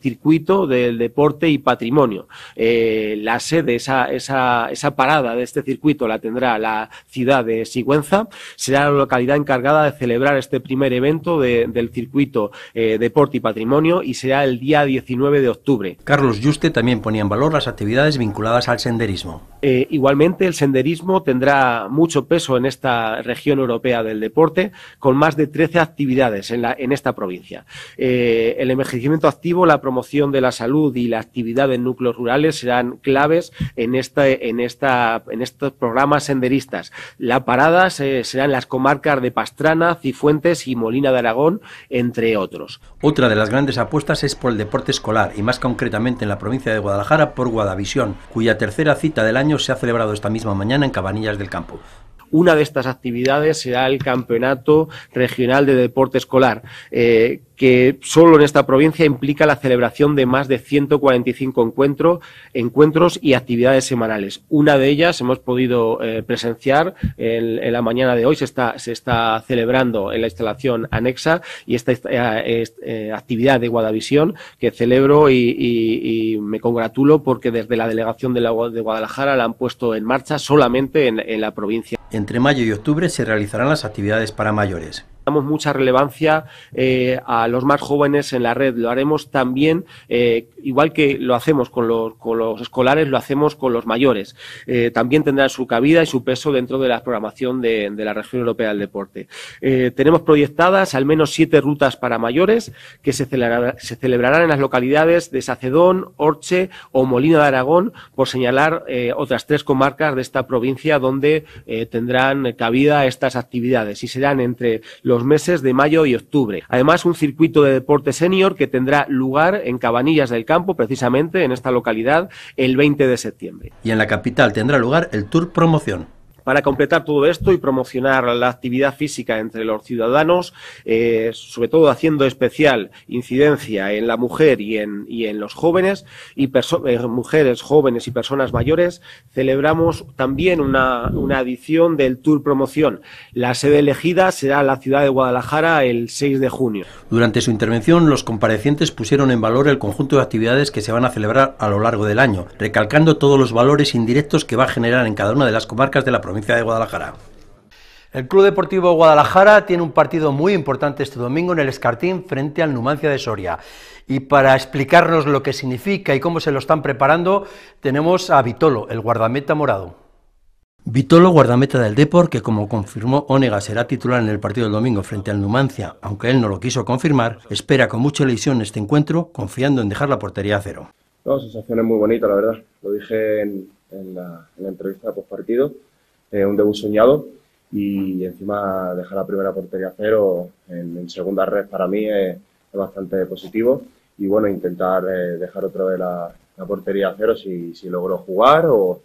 circuito del deporte y patrimonio. Eh, la sede, esa, esa, parada de este circuito la tendrá la ciudad de Sigüenza. Será la localidad encargada de celebrar este primer evento del circuito eh, deporte y patrimonio y será el día 19 de octubre. Carlos Yuste también ponía en valor las actividades vinculadas al senderismo. Eh, igualmente, el senderismo tendrá mucho peso en esta región europea del deporte, con más de 13 actividades en, esta provincia. Eh, el envejecimiento activo, la promoción de la salud y la actividad en núcleos rurales serán claves en, este, estos programas senderistas. La parada serán las comarcas de Pastrana, Cifuentes y Molina de Aragón, entre otros. Otra de las grandes apuestas es por el deporte escolar y más concretamente en la provincia de Guadalajara por Guadavisión, cuya tercera cita del año se ha celebrado esta misma mañana en Cabanillas del Campo. Una de estas actividades será el Campeonato Regional de Deporte Escolar. Eh, que solo en esta provincia implica la celebración de más de 145 encuentros y actividades semanales. Una de ellas hemos podido eh, presenciar en, la mañana de hoy, se está, celebrando en la instalación anexa y esta, eh, eh, actividad de Guadavisión que celebro y, me congratulo porque desde la delegación de, de Guadalajara la han puesto en marcha solamente en, en la provincia. Entre mayo y octubre se realizarán las actividades para mayores damos mucha relevancia eh, a los más jóvenes en la red. Lo haremos también, eh, igual que lo hacemos con los, escolares, lo hacemos con los mayores. Eh, también tendrá su cabida y su peso dentro de la programación de, la región europea del deporte. tenemos proyectadas al menos siete rutas para mayores que se, se celebrarán en las localidades de Sacedón, Orche o Molina de Aragón, por señalar otras tres comarcas de esta provincia donde tendrán cabida estas actividades y serán entre los meses de mayo y octubre. Además, un circuito de deporte senior que tendrá lugar en Cabanillas del Campo, precisamente en esta localidad, el 20 de septiembre. Y en la capital tendrá lugar el Tour Promoción. Para completar todo esto y promocionar la actividad física entre los ciudadanos, eh, sobre todo haciendo especial incidencia en la mujer y en, los jóvenes, y eh, mujeres, jóvenes y personas mayores, celebramos también una, una edición del Tour Promoción. La sede elegida será la ciudad de Guadalajara el 6 de junio. Durante su intervención, los comparecientes pusieron en valor el conjunto de actividades que se van a celebrar a lo largo del año, recalcando todos los valores indirectos que va a generar en cada una de las comarcas de la provincia de Guadalajara. El Club Deportivo Guadalajara tiene un partido muy importante este domingo en el Escartín frente al Numancia de Soria. Y para explicarnos lo que significa y cómo se lo están preparando, tenemos a Vitolo, el guardameta morado. Vitolo, guardameta del Depor, que como confirmó Onega será titular en el partido del domingo frente al Numancia, aunque él no lo quiso confirmar, espera con mucha ilusión este encuentro, confiando en dejar la portería a cero. No, sensaciones muy bonitas, la verdad. Lo dije en, la, en la, entrevista post partido. Eh, un debut soñado y encima dejar la primera portería a cero en, segunda red para mí es, bastante positivo y bueno, intentar eh, dejar otra vez la, portería a cero si, si logro jugar o,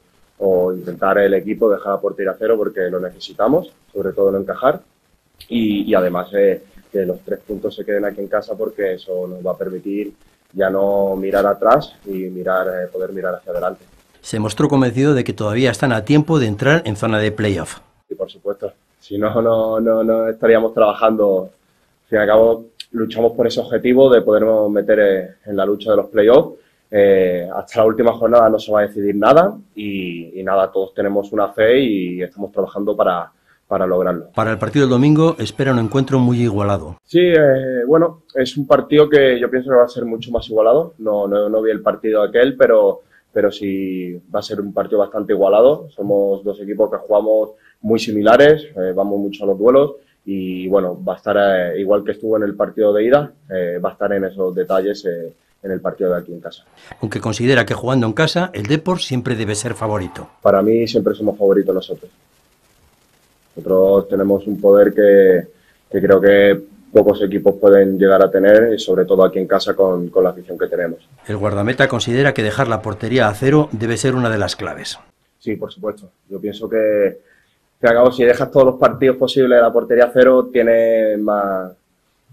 intentar el equipo dejar la portería a cero porque lo necesitamos, sobre todo no encajar y, además eh, que los tres puntos se queden aquí en casa porque eso nos va a permitir ya no mirar atrás y mirar, poder mirar hacia adelante se mostró convencido de que todavía están a tiempo de entrar en zona de playoff. Y por supuesto, si no, no, no, estaríamos trabajando. Al fin cabo, luchamos por ese objetivo de podernos meter en la lucha de los playoffs. Eh, hasta la última jornada no se va a decidir nada y, nada, todos tenemos una fe y estamos trabajando para, para lograrlo. Para el partido del domingo espera un encuentro muy igualado. Sí, eh, bueno, es un partido que yo pienso que va a ser mucho más igualado. No, no, no vi el partido aquel, pero pero sí va a ser un partido bastante igualado. Somos dos equipos que jugamos muy similares, eh, vamos mucho a los duelos y bueno, va a estar eh, igual que estuvo en el partido de ida, eh, va a estar en esos detalles en el partido de aquí en casa. Aunque considera que jugando en casa, el deporte siempre debe ser favorito. Para mí siempre somos favoritos nosotros. Nosotros tenemos un poder que creo que pocos equipos pueden llegar a tener, y sobre todo aquí en casa con, con la afición que tenemos. El guardameta considera que dejar la portería a cero debe ser una de las claves. Sí, por supuesto. Yo pienso que, si dejas todos los partidos posibles de la portería a cero, tiene más,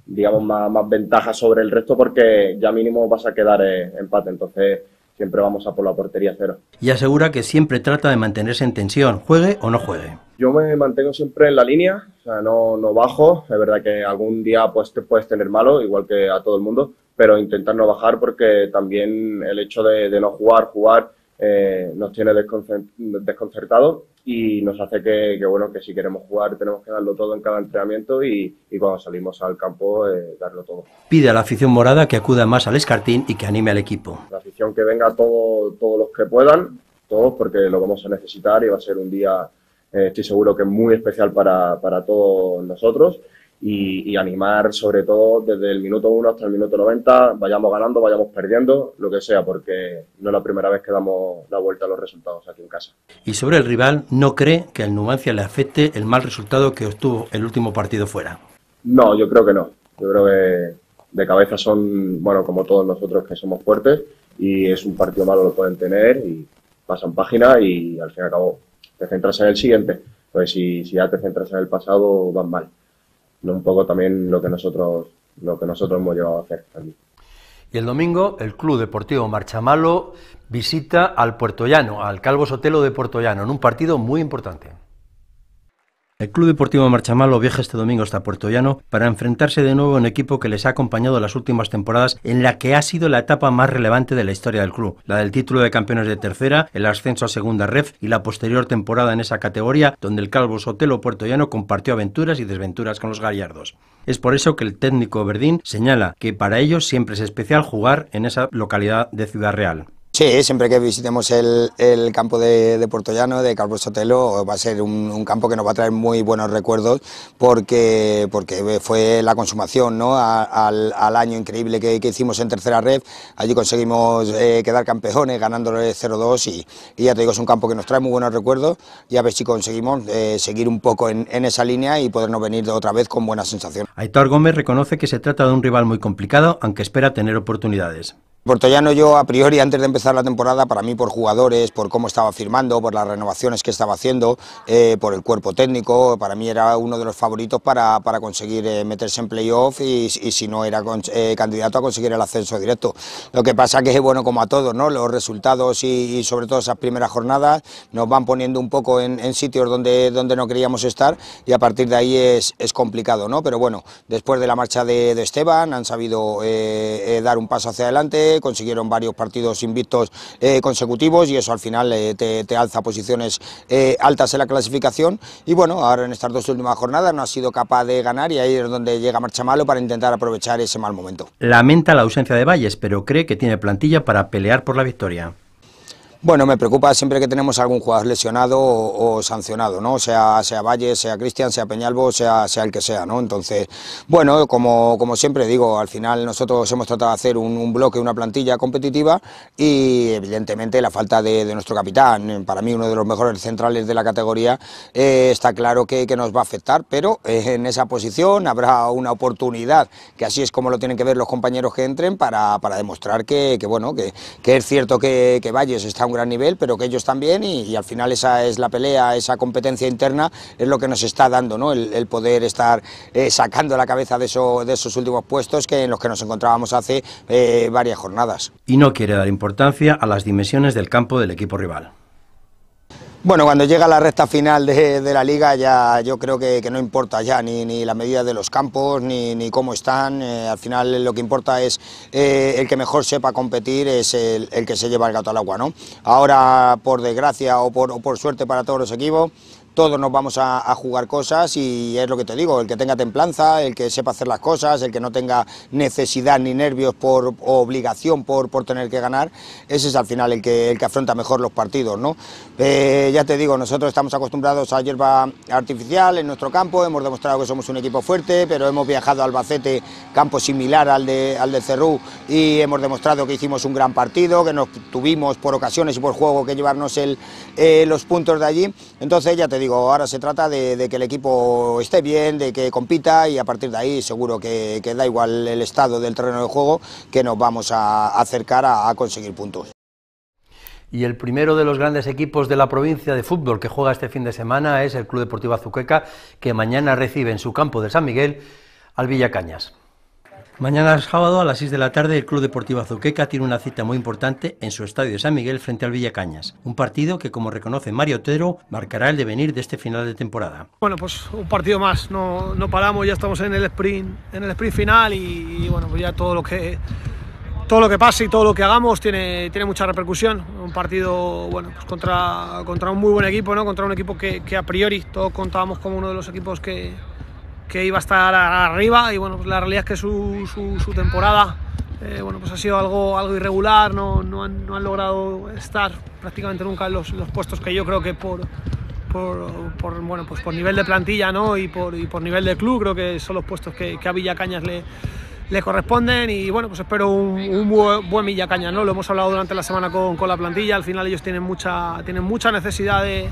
digamos, más, más ventaja sobre el resto porque ya mínimo vas a quedar eh, empate. Entonces, siempre vamos a por la portería cero. Y asegura que siempre trata de mantenerse en tensión, juegue o no juegue. Yo me mantengo siempre en la línea, o sea, no, no bajo, es verdad que algún día pues te puedes tener malo, igual que a todo el mundo, pero intentar no bajar porque también el hecho de, de no jugar, jugar eh, nos tiene desconcertado y nos hace que, que, bueno, que si queremos jugar tenemos que darlo todo en cada entrenamiento y, cuando salimos al campo eh, darlo todo. Pide a la afición morada que acuda más al escartín y que anime al equipo. La afición que venga todos los que puedan, todos porque lo vamos a necesitar y va a ser un día, eh, estoy seguro que muy especial para, para todos nosotros y, animar sobre todo desde el minuto 1 hasta el minuto 90, vayamos ganando, vayamos perdiendo, lo que sea, porque no es la primera vez que damos la vuelta a los resultados aquí en casa. Y sobre el rival, ¿no cree que al Numancia le afecte el mal resultado que obtuvo el último partido fuera? No, yo creo que no. Yo creo que de cabeza son, bueno, como todos nosotros que somos fuertes y es un partido malo lo pueden tener y pasan página y al fin y al cabo te centras en el siguiente. Pues si ya te centras en el pasado, van mal un poco también lo que nosotros, lo que nosotros hemos llevado a hacer también. Y el domingo, el Club Deportivo Marchamalo visita al Puertollano, al Calvo Sotelo de Puertollano, en un partido muy importante. El Club Deportivo Marchamalo viaja este domingo hasta Puerto Llano para enfrentarse de nuevo a un equipo que les ha acompañado las últimas temporadas en la que ha sido la etapa más relevante de la historia del club, la del título de campeones de tercera, el ascenso a segunda ref y la posterior temporada en esa categoría donde el calvo Sotelo puertollano compartió aventuras y desventuras con los gallardos. Es por eso que el técnico Verdín señala que para ellos siempre es especial jugar en esa localidad de Ciudad Real. Sí, siempre que visitemos el, el campo de, de de Carlos Sotelo, va a ser un, campo que nos va a traer muy buenos recuerdos porque, porque fue la consumación ¿no? al, año increíble que, hicimos en tercera red. Allí conseguimos eh, quedar campeones ganándole 0-2 y, ya te digo, es un campo que nos trae muy buenos recuerdos y a ver si conseguimos eh, seguir un poco en, esa línea y podernos venir otra vez con buena sensación. Aitor Gómez reconoce que se trata de un rival muy complicado, aunque espera tener oportunidades. Portollano yo a priori antes de empezar la temporada, para mí por jugadores, por cómo estaba firmando, por las renovaciones que estaba haciendo, eh, por el cuerpo técnico, para mí era uno de los favoritos para, conseguir eh, meterse en playoff y, si no era eh, candidato a conseguir el ascenso directo. Lo que pasa que es bueno como a todos, los resultados y, sobre todo esas primeras jornadas nos van poniendo un poco en, sitios donde, donde no queríamos estar y a partir de ahí es, complicado, ¿no? pero bueno, después de la marcha de Esteban han sabido dar un paso hacia adelante, consiguieron varios partidos invictos eh, consecutivos y eso al final eh, te, alza posiciones eh, altas en la clasificación. Y bueno, ahora en estas dos últimas jornadas no ha sido capaz de ganar y ahí es donde llega Marcha Malo para intentar aprovechar ese mal momento. Lamenta la ausencia de Valles, pero cree que tiene plantilla para pelear por la victoria. Bueno, me preocupa siempre que tenemos algún jugador lesionado o, sancionado, ¿no? Sea, sea Valle, sea Cristian, sea Peñalbo, sea, sea el que sea, ¿no? Entonces, bueno, como, como siempre digo, al final nosotros hemos tratado de hacer un, bloque, una plantilla competitiva y evidentemente la falta de, nuestro capitán, para mí uno de los mejores centrales de la categoría, eh, está claro que, nos va a afectar, pero eh, en esa posición habrá una oportunidad, que así es como lo tienen que ver los compañeros que entren, para, demostrar que, bueno, que, es cierto que, que Valles está gran nivel, pero que ellos también, y, al final esa es la pelea, esa competencia interna es lo que nos está dando, ¿no? el, poder estar eh, sacando la cabeza de, esos últimos puestos que en los que nos encontrábamos hace eh, varias jornadas. Y no quiere dar importancia a las dimensiones del campo del equipo rival. Bueno, cuando llega la recta final de, la liga ya yo creo que, no importa ya ni, la medida de los campos, ni, cómo están, eh, al final lo que importa es eh, el que mejor sepa competir es el, que se lleva el gato al agua, ¿no? Ahora, por desgracia o por, o por suerte para todos los equipos, todos nos vamos a, jugar cosas y es lo que te digo, el que tenga templanza, el que sepa hacer las cosas, el que no tenga necesidad ni nervios por obligación por, por tener que ganar, ese es al final el que, el que afronta mejor los partidos. ¿no? Eh, ya te digo, nosotros estamos acostumbrados a hierba artificial en nuestro campo, hemos demostrado que somos un equipo fuerte, pero hemos viajado a Albacete, campo similar al de, al Cerrú, y hemos demostrado que hicimos un gran partido, que nos tuvimos por ocasiones y por juego que llevarnos el, eh, los puntos de allí. Entonces, ya te digo, ahora se trata de, que el equipo esté bien, de que compita y a partir de ahí seguro que, da igual el estado del terreno de juego que nos vamos a acercar a, a conseguir puntos y el primero de los grandes equipos de la provincia de fútbol que juega este fin de semana es el Club Deportivo Azuqueca, que mañana recibe en su campo de San Miguel al Villacañas. Mañana sábado a las 6 de la tarde el Club Deportivo Azuqueca tiene una cita muy importante en su estadio de San Miguel frente al Villacañas, un partido que como reconoce Mario Otero marcará el devenir de este final de temporada. Bueno, pues un partido más, no, paramos, ya estamos en el sprint, en el sprint final y, bueno, pues ya todo lo que todo lo que pase y todo lo que hagamos tiene, tiene mucha repercusión. Un partido bueno, pues contra, contra un muy buen equipo, ¿no? contra un equipo que, que a priori todos contábamos como uno de los equipos que, que iba a estar arriba y bueno, pues la realidad es que su, temporada eh, bueno, pues ha sido algo, algo irregular, no, han, logrado estar prácticamente nunca en los, puestos que yo creo que por, bueno, pues por nivel de plantilla ¿no? y, por, nivel de club creo que son los puestos que, que a Villacañas le, le corresponden y bueno, pues espero un, buen, Villacañas, ¿no? Lo hemos hablado durante la semana con, con, la plantilla, al final ellos tienen mucha, tienen mucha necesidad de,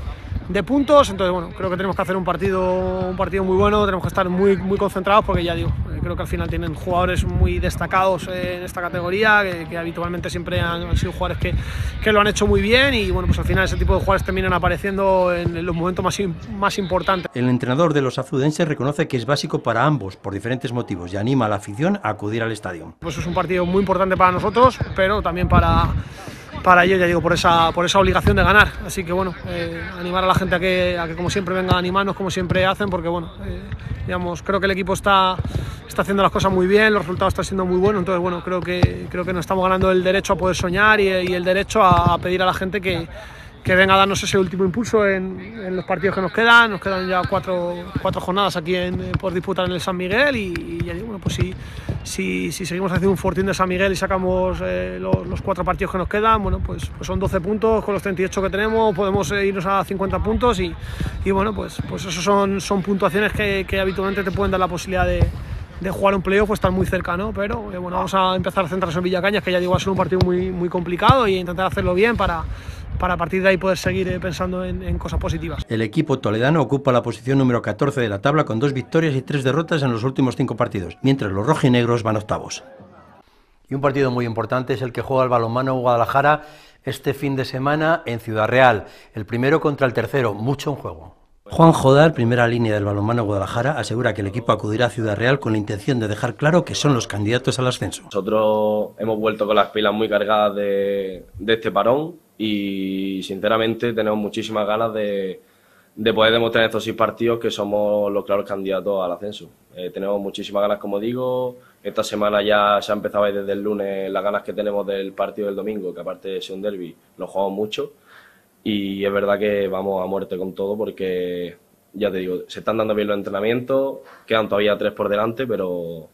de puntos. Entonces, bueno, creo que tenemos que hacer un partido, un partido muy bueno, tenemos que estar muy, muy concentrados porque ya digo, eh, creo que al final tienen jugadores muy destacados eh, en esta categoría, que, habitualmente siempre han, sido jugadores que, lo han hecho muy bien y bueno, pues al final ese tipo de jugadores terminan apareciendo en los momentos más, más importantes. El entrenador de los afludenses reconoce que es básico para ambos por diferentes motivos y anima a la afición a acudir al estadio. Pues es un partido muy importante para nosotros, pero también para para ello, ya digo, por esa, por esa obligación de ganar. Así que bueno, eh, animar a la gente a que, como siempre venga a animarnos, como siempre hacen, porque bueno, eh, digamos, creo que el equipo está, está haciendo las cosas muy bien, los resultados están siendo muy buenos, entonces bueno, creo que, creo que nos estamos ganando el derecho a poder soñar y, el derecho a pedir a la gente que que venga a darnos ese último impulso en, los partidos que nos quedan. Nos quedan ya cuatro, jornadas aquí eh, por disputar en el San Miguel y, bueno, pues si, si, seguimos haciendo un fortín de San Miguel y sacamos eh, los, cuatro partidos que nos quedan, bueno, pues, pues son 12 puntos con los 38 que tenemos, podemos eh, irnos a 50 puntos y, y bueno, pues, pues son, son puntuaciones que, habitualmente te pueden dar la posibilidad de jugar un playoff o estar muy cerca, Pero bueno, vamos a empezar a centrarnos en Villacañas, que ya digo, va a ser un partido muy, muy complicado y intentar hacerlo bien para, para partir de ahí poder seguir eh, pensando en, cosas positivas. El equipo toledano ocupa la posición número 14 de la tabla con dos victorias y tres derrotas en los últimos cinco partidos, mientras los rojinegros van octavos. Y un partido muy importante es el que juega el balonmano Guadalajara este fin de semana en Ciudad Real. El primero contra el tercero, mucho en juego. Juan Jodar, primera línea del balonmano Guadalajara, asegura que el equipo acudirá a Ciudad Real con la intención de dejar claro que son los candidatos al ascenso. Nosotros hemos vuelto con las pilas muy cargadas de este parón y sinceramente tenemos muchísimas ganas de, poder demostrar estos seis partidos que somos los claros candidatos al ascenso. Eh, tenemos muchísimas ganas, como digo. Esta semana ya se ha empezado desde el lunes las ganas que tenemos del partido del domingo, que aparte es un derby, lo jugamos mucho. Y es verdad que vamos a muerte con todo porque, ya te digo, se están dando bien los entrenamientos, quedan todavía tres por delante, pero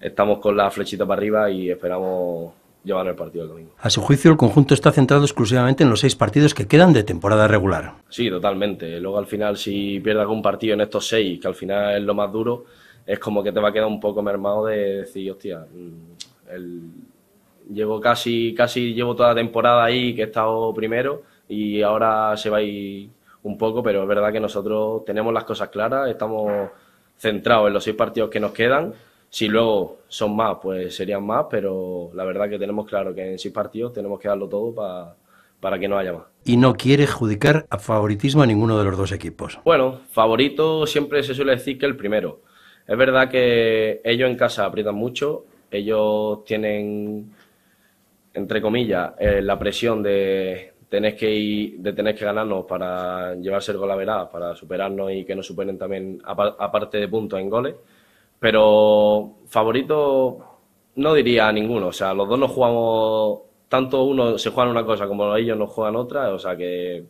estamos con la flechita para arriba y esperamos llevar el partido el domingo. A su juicio, el conjunto está centrado exclusivamente en los seis partidos que quedan de temporada regular. Sí, totalmente. Luego al final, si pierde algún partido en estos seis, que al final es lo más duro, es como que te va a quedar un poco mermado de decir, hostia, mm, llevo casi, casi llevo toda la temporada ahí que he estado primero y ahora se va a ir un poco, pero es verdad que nosotros tenemos las cosas claras, estamos centrados en los seis partidos que nos quedan si luego son más, pues serían más, pero la verdad que tenemos claro que en seis partidos tenemos que darlo todo para que no haya más. Y no quiere adjudicar a favoritismo a ninguno de los dos equipos. Bueno, favorito siempre se suele decir que el primero. Es verdad que ellos en casa aprietan mucho, ellos tienen, entre comillas, eh, la presión de tener que, ir, de tener que ganarnos para llevarse el gol a verá, para superarnos y que nos superen también, aparte de puntos en goles. Pero favorito no diría a ninguno. O sea, los dos nos jugamos, tanto uno se juega una cosa como ellos nos juegan otra. O sea que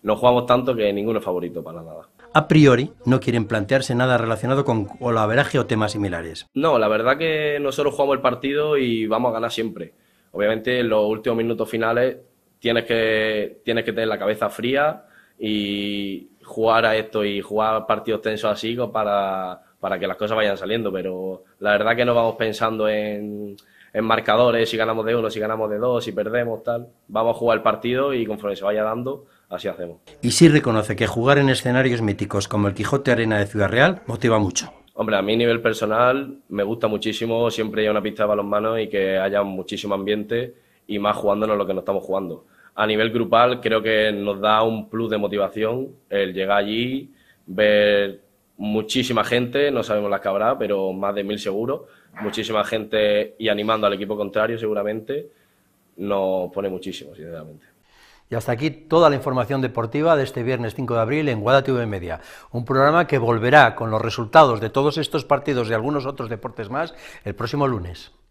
no jugamos tanto que ninguno es favorito para nada. A priori no quieren plantearse nada relacionado con veraje o temas similares. No, la verdad que nosotros jugamos el partido y vamos a ganar siempre. Obviamente en los últimos minutos finales tienes que, tienes que tener la cabeza fría y jugar a esto y jugar partidos tensos así para para que las cosas vayan saliendo, pero la verdad que no vamos pensando en, marcadores, si ganamos de uno, si ganamos de dos, si perdemos, tal. Vamos a jugar el partido y conforme se vaya dando, así hacemos. Y sí reconoce que jugar en escenarios míticos como el Quijote Arena de Ciudad Real motiva mucho. Hombre, a mi nivel personal me gusta muchísimo siempre ir a una pista de balonmano y que haya muchísimo ambiente y más jugándonos lo que no estamos jugando. A nivel grupal creo que nos da un plus de motivación el llegar allí, ver muchísima gente, no sabemos la que habrá, pero más de mil seguro, muchísima gente y animando al equipo contrario seguramente, nos pone muchísimo, sinceramente. Y hasta aquí toda la información deportiva de este viernes 5 de abril en Guadalupe TV Media. Un programa que volverá con los resultados de todos estos partidos y algunos otros deportes más el próximo lunes.